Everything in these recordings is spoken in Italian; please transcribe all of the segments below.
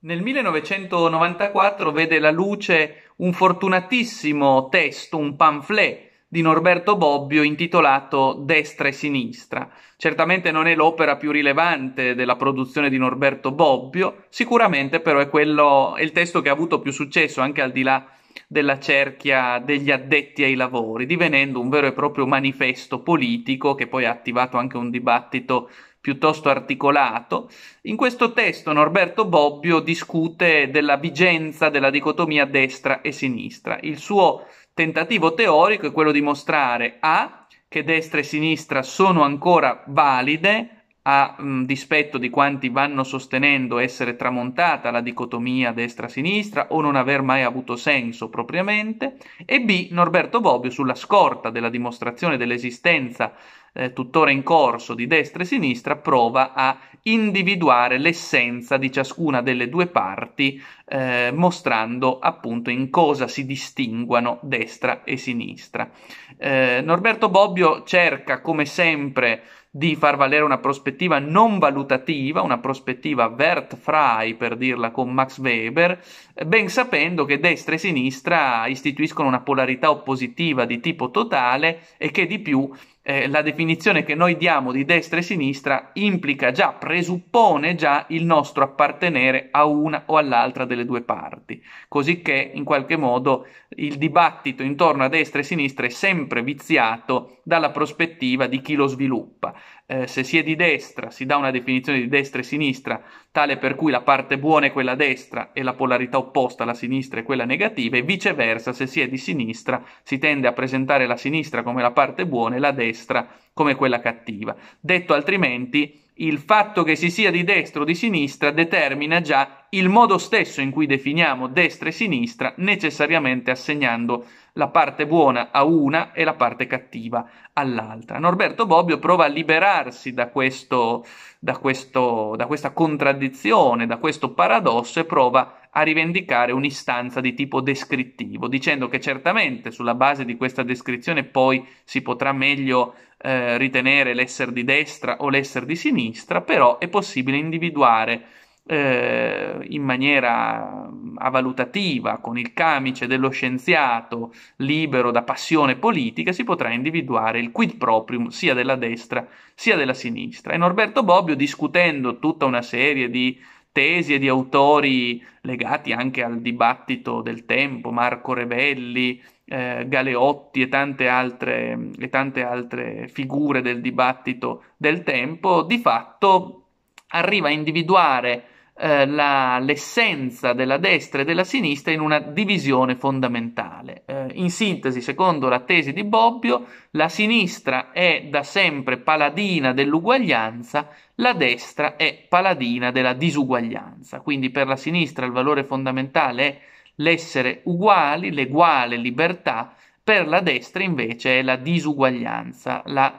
Nel 1994 vede la luce un fortunatissimo testo, un pamphlet di Norberto Bobbio intitolato Destra e Sinistra. Certamente non è l'opera più rilevante della produzione di Norberto Bobbio, sicuramente però è, quello, è il testo che ha avuto più successo anche al di là della cerchia degli addetti ai lavori, divenendo un vero e proprio manifesto politico che poi ha attivato anche un dibattito piuttosto articolato. In questo testo Norberto Bobbio discute della vigenza della dicotomia destra e sinistra. Il suo tentativo teorico è quello di mostrare A che destra e sinistra sono ancora valide a mh, mm, dispetto di quanti vanno sostenendo essere tramontata la dicotomia destra-sinistra o non aver mai avuto senso propriamente, e B. Norberto Bobbio, sulla scorta della dimostrazione dell'esistenza eh, tuttora in corso di destra e sinistra prova a individuare l'essenza di ciascuna delle due parti, eh, mostrando appunto in cosa si distinguano destra e sinistra. Eh, Norberto Bobbio cerca, come sempre, di far valere una prospettiva non valutativa, una prospettiva Wertfrei per dirla con Max Weber, ben sapendo che destra e sinistra istituiscono una polarità oppositiva di tipo totale e che di più eh, la definizione che noi diamo di destra e sinistra implica già, presuppone già il nostro appartenere a una o all'altra delle due parti, cosicché in qualche modo il dibattito intorno a destra e sinistra è sempre viziato dalla prospettiva di chi lo sviluppa eh, se si è di destra si dà una definizione di destra e sinistra tale per cui la parte buona è quella destra e la polarità opposta alla sinistra è quella negativa e viceversa se si è di sinistra si tende a presentare la sinistra come la parte buona e la destra come quella cattiva. Detto altrimenti il fatto che si sia di destra o di sinistra determina già il modo stesso in cui definiamo destra e sinistra, necessariamente assegnando la parte buona a una e la parte cattiva all'altra. Norberto Bobbio prova a liberarsi da, questo, da, questo, da questa contraddizione, da questo paradosso e prova a a rivendicare un'istanza di tipo descrittivo, dicendo che certamente sulla base di questa descrizione poi si potrà meglio eh, ritenere l'essere di destra o l'essere di sinistra, però è possibile individuare eh, in maniera mm, avvalutativa, con il camice dello scienziato libero da passione politica, si potrà individuare il quid proprium sia della destra sia della sinistra. E Norberto Bobbio, discutendo tutta una serie di tesi e di autori legati anche al dibattito del tempo, Marco Rebelli, eh, Galeotti e tante, altre, e tante altre figure del dibattito del tempo, di fatto arriva a individuare eh, la, l'essenza della destra e della sinistra in una divisione fondamentale. Eh, in sintesi, secondo la tesi di Bobbio, la sinistra è da sempre paladina dell'uguaglianza, la destra è paladina della disuguaglianza. Quindi per la sinistra il valore fondamentale è l'essere uguali, l'eguale libertà, per la destra invece è la disuguaglianza, la,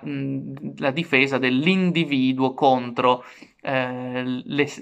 la difesa dell'individuo contro eh,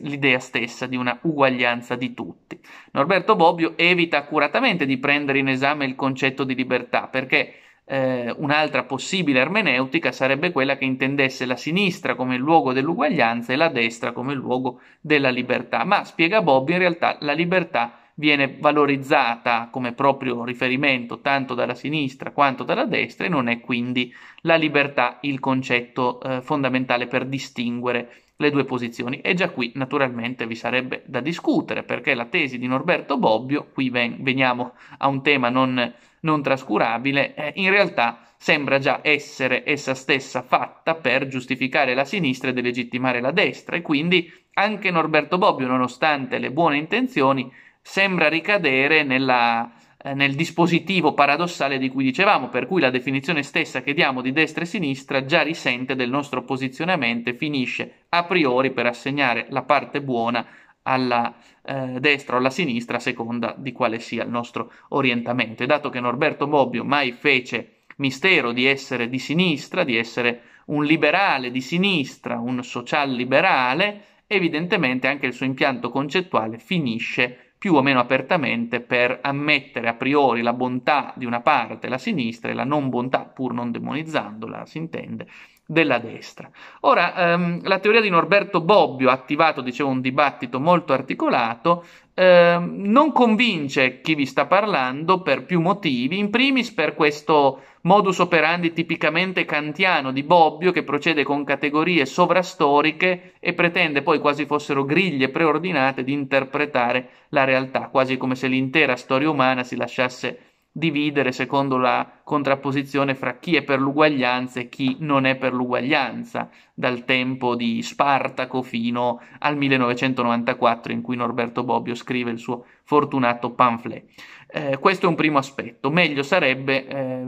l'idea stessa di una uguaglianza di tutti. Norberto Bobbio evita accuratamente di prendere in esame il concetto di libertà perché eh, un'altra possibile ermeneutica sarebbe quella che intendesse la sinistra come il luogo dell'uguaglianza e la destra come il luogo della libertà, ma spiega Bobbio in realtà la libertà viene valorizzata come proprio riferimento tanto dalla sinistra quanto dalla destra e non è quindi la libertà il concetto eh, fondamentale per distinguere le due posizioni. E già qui naturalmente vi sarebbe da discutere perché la tesi di Norberto Bobbio, qui ven- veniamo a un tema non, non trascurabile, eh, in realtà sembra già essere essa stessa fatta per giustificare la sinistra e delegittimare la destra e quindi anche Norberto Bobbio, nonostante le buone intenzioni, sembra ricadere nella, eh, nel dispositivo paradossale di cui dicevamo, per cui la definizione stessa che diamo di destra e sinistra già risente del nostro posizionamento e finisce a priori per assegnare la parte buona alla eh, destra o alla sinistra a seconda di quale sia il nostro orientamento. E dato che Norberto Bobbio mai fece mistero di essere di sinistra, di essere un liberale di sinistra, un social liberale, evidentemente anche il suo impianto concettuale finisce più o meno apertamente per ammettere a priori la bontà di una parte, la sinistra, e la non bontà, pur non demonizzandola, si intende, della destra. Ora, ehm, la teoria di Norberto Bobbio ha attivato, dicevo, un dibattito molto articolato, ehm, non convince chi vi sta parlando per più motivi, in primis per questo modus operandi tipicamente kantiano di Bobbio che procede con categorie sovrastoriche e pretende poi quasi fossero griglie preordinate di interpretare la realtà, quasi come se l'intera storia umana si lasciasse dividere secondo la contrapposizione fra chi è per l'uguaglianza e chi non è per l'uguaglianza dal tempo di Spartaco fino al 1994 in cui Norberto Bobbio scrive il suo fortunato pamphlet. Eh, questo è un primo aspetto, meglio sarebbe eh,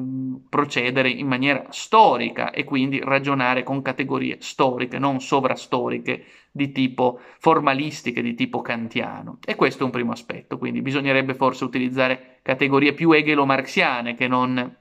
procedere in maniera storica e quindi ragionare con categorie storiche, non sovrastoriche di tipo formalistiche, di tipo kantiano. E questo è un primo aspetto, quindi bisognerebbe forse utilizzare categorie più hegelo-marxiane che non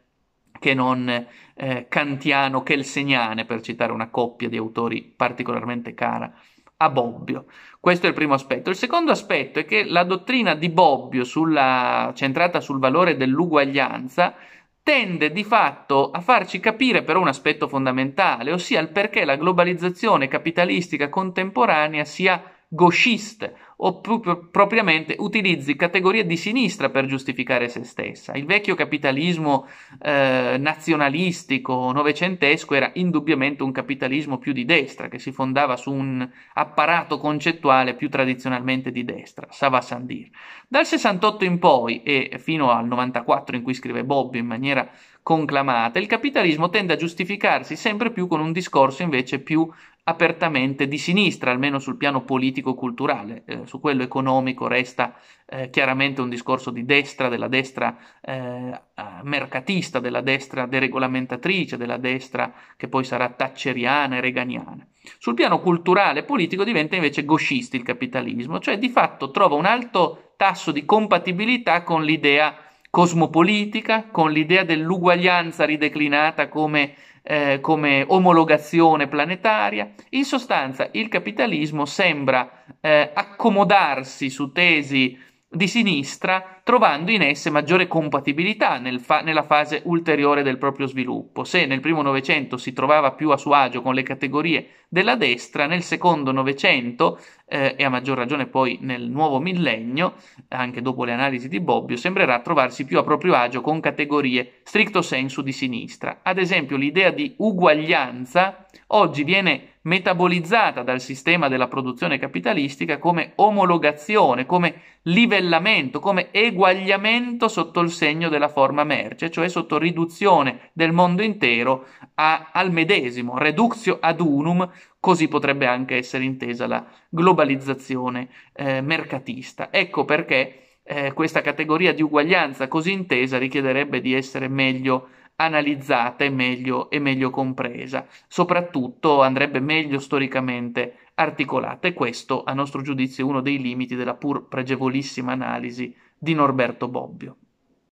che non eh, kantiano kelseniane, per citare una coppia di autori particolarmente cara a Bobbio. Questo è il primo aspetto. Il secondo aspetto è che la dottrina di Bobbio, sulla, centrata sul valore dell'uguaglianza, tende di fatto a farci capire però un aspetto fondamentale, ossia il perché la globalizzazione capitalistica contemporanea sia gauchiste o proprio, propriamente utilizzi categorie di sinistra per giustificare se stessa. Il vecchio capitalismo eh, nazionalistico novecentesco era indubbiamente un capitalismo più di destra, che si fondava su un apparato concettuale più tradizionalmente di destra, Sava Sandir. Dal 68 in poi e fino al 94 in cui scrive Bob in maniera conclamata, il capitalismo tende a giustificarsi sempre più con un discorso invece più apertamente di sinistra, almeno sul piano politico-culturale, eh, su quello economico resta eh, chiaramente un discorso di destra, della destra eh, mercatista, della destra deregolamentatrice, della destra che poi sarà tacceriana e reganiana. Sul piano culturale e politico diventa invece goscisti il capitalismo, cioè di fatto trova un alto tasso di compatibilità con l'idea cosmopolitica, con l'idea dell'uguaglianza rideclinata come eh, come omologazione planetaria. In sostanza, il capitalismo sembra eh, accomodarsi su tesi di sinistra, trovando in esse maggiore compatibilità nel fa- nella fase ulteriore del proprio sviluppo. Se nel primo Novecento si trovava più a suo agio con le categorie della destra nel secondo Novecento eh, e a maggior ragione poi nel nuovo millennio, anche dopo le analisi di Bobbio, sembrerà trovarsi più a proprio agio con categorie stricto senso di sinistra. Ad esempio l'idea di uguaglianza oggi viene metabolizzata dal sistema della produzione capitalistica come omologazione, come livellamento, come eguagliamento sotto il segno della forma merce, cioè sotto riduzione del mondo intero a, al medesimo, reductio ad unum, così potrebbe anche essere intesa la globalizzazione eh, mercatista. Ecco perché eh, questa categoria di uguaglianza così intesa richiederebbe di essere meglio analizzata e meglio, e meglio compresa, soprattutto andrebbe meglio storicamente articolata e questo a nostro giudizio è uno dei limiti della pur pregevolissima analisi di Norberto Bobbio.